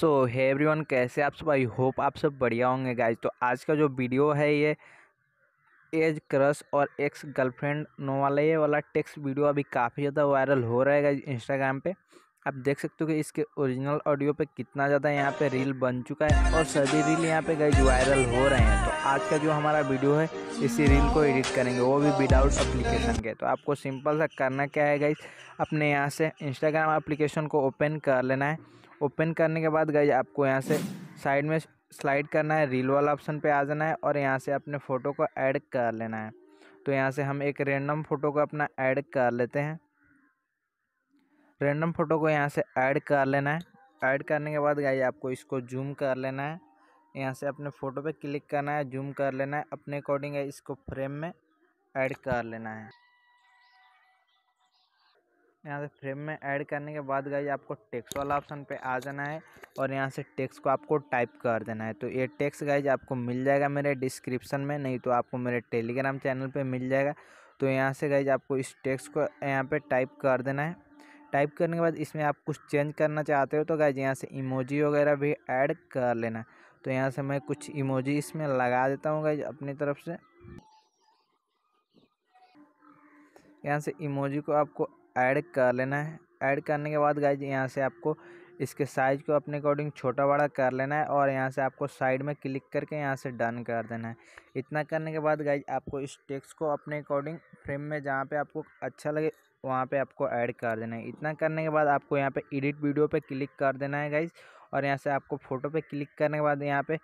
सो है एवरीवन कैसे आप सब आई होप आप सब बढ़िया होंगे गाइज तो आज का जो वीडियो है ये एज क्रश और एक्स गर्लफ्रेंड नो वाला ये वाला टेक्स्ट वीडियो अभी काफ़ी ज़्यादा वायरल हो रहा है गाइज इंस्टाग्राम पे आप देख सकते हो कि इसके ओरिजिनल ऑडियो पे कितना ज़्यादा यहाँ पे रील बन चुका है और सभी रील यहाँ पे गाइज वायरल हो रहे हैं तो आज का जो हमारा वीडियो है इसी रील को एडिट करेंगे वो भी विदाउट अप्लीकेशन के तो आपको सिंपल सा करना क्या है गाइज अपने यहाँ से इंस्टाग्राम अप्लीकेशन को ओपन कर लेना है ओपन करने के बाद गई आपको यहाँ से साइड में स्लाइड करना है रील वाला ऑप्शन पे आ जाना है और यहाँ से अपने फ़ोटो को ऐड कर लेना है तो यहाँ से हम एक रेंडम फ़ोटो को अपना ऐड कर लेते हैं रेंडम फ़ोटो को यहाँ से ऐड कर लेना है ऐड करने के बाद गाइज आपको इसको जूम कर लेना है यहाँ से अपने फ़ोटो पे क्लिक करना है जूम कर लेना है अपने अकॉर्डिंग इसको फ्रेम में ऐड कर लेना है यहाँ से फ्रेम में ऐड करने के बाद गाइज आपको टेक्स वाला ऑप्शन पे आ जाना है और यहाँ से टेक्स को आपको टाइप कर देना है तो ये टेक्स गाइज आपको मिल जाएगा मेरे डिस्क्रिप्शन में नहीं तो आपको मेरे टेलीग्राम चैनल पे मिल जाएगा तो यहाँ से गाइज आपको इस टेक्स को यहाँ पे टाइप कर देना है टाइप करने के बाद इसमें आप कुछ चेंज करना चाहते हो तो गाइज यहाँ से इमोजी वगैरह भी ऐड कर लेना तो यहाँ से मैं कुछ इमोजी इसमें लगा देता हूँ गाइज अपनी तरफ से यहाँ से इमोजी को आपको ऐड कर लेना है ऐड करने के बाद गाइज यहाँ से आपको इसके साइज़ को अपने अकॉर्डिंग छोटा बड़ा कर लेना है और यहाँ से आपको साइड में क्लिक करके यहाँ से डन कर देना है इतना करने के बाद गाइज आपको इस टेक्स को अपने अकॉर्डिंग फ्रेम में जहाँ पे आपको अच्छा लगे वहाँ पे आपको ऐड कर देना है इतना करने के बाद आपको यहाँ पे एडिट वीडियो पे क्लिक कर देना है गाइज और यहाँ से आपको फ़ोटो पे क्लिक करने के बाद यहाँ पे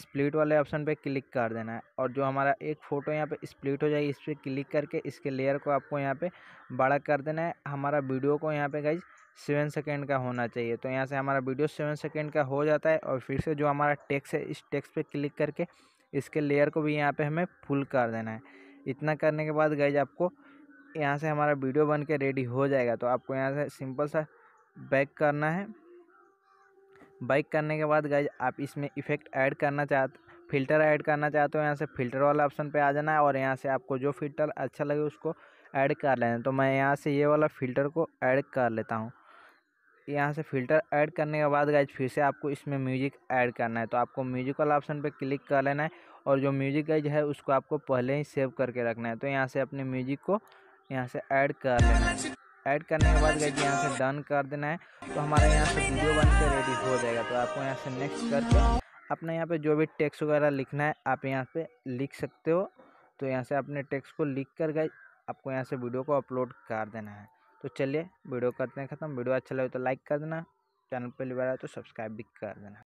स्प्लिट वाले ऑप्शन पे क्लिक कर देना है और जो हमारा एक फ़ोटो यहाँ पे स्प्लिट हो जाएगी इस पर क्लिक करके इसके लेयर को आपको यहाँ पे बड़ा कर देना है हमारा वीडियो को यहाँ पे गाइज सेवन सेकेंड का होना चाहिए तो यहाँ से हमारा वीडियो सेवन सेकेंड का हो जाता है और फिर से जो हमारा टेक्स है इस टेक्स पर क्लिक करके इसके लेयर को भी यहाँ पर हमें फुल कर देना है इतना करने के बाद गाइज आपको यहाँ से हमारा वीडियो बन के रेडी हो जाएगा तो आपको यहाँ से सिंपल सा बैक करना है बाइक करने के बाद गाइज आप इसमें इफेक्ट ऐड करना चाहते फिल्टर ऐड करना चाहते हो यहाँ से फिल्टर वाला ऑप्शन पे आ जाना है और यहाँ से आपको जो फिल्टर अच्छा लगे उसको ऐड कर लेना तो मैं यहाँ से ये वाला फ़िल्टर को ऐड कर लेता हूँ यहाँ से फ़िल्टर ऐड करने के बाद गाइज फिर से आपको इसमें म्यूजिक ऐड करना है तो आपको म्यूजिक वाला ऑप्शन पर क्लिक कर लेना है और जो म्यूजिक गाइज है उसको आपको पहले ही सेव करके रखना है तो यहाँ से अपने म्यूजिक को यहाँ से ऐड कर लेना है ऐड करने के बाद गई यहाँ से डन कर देना है तो हमारे यहाँ से वीडियो बन के रेडी हो जाएगा तो आपको यहाँ से नेक्स्ट करके अपने यहाँ पे जो भी टेक्स्ट वगैरह लिखना है आप यहाँ पे लिख सकते हो तो यहाँ से अपने टेक्स्ट को लिख कर गए आपको यहाँ से वीडियो को अपलोड कर देना है तो चलिए वीडियो करते हैं ख़त्म वीडियो अच्छा लगे तो लाइक कर देना चैनल पर लिवा तो सब्सक्राइब भी कर देना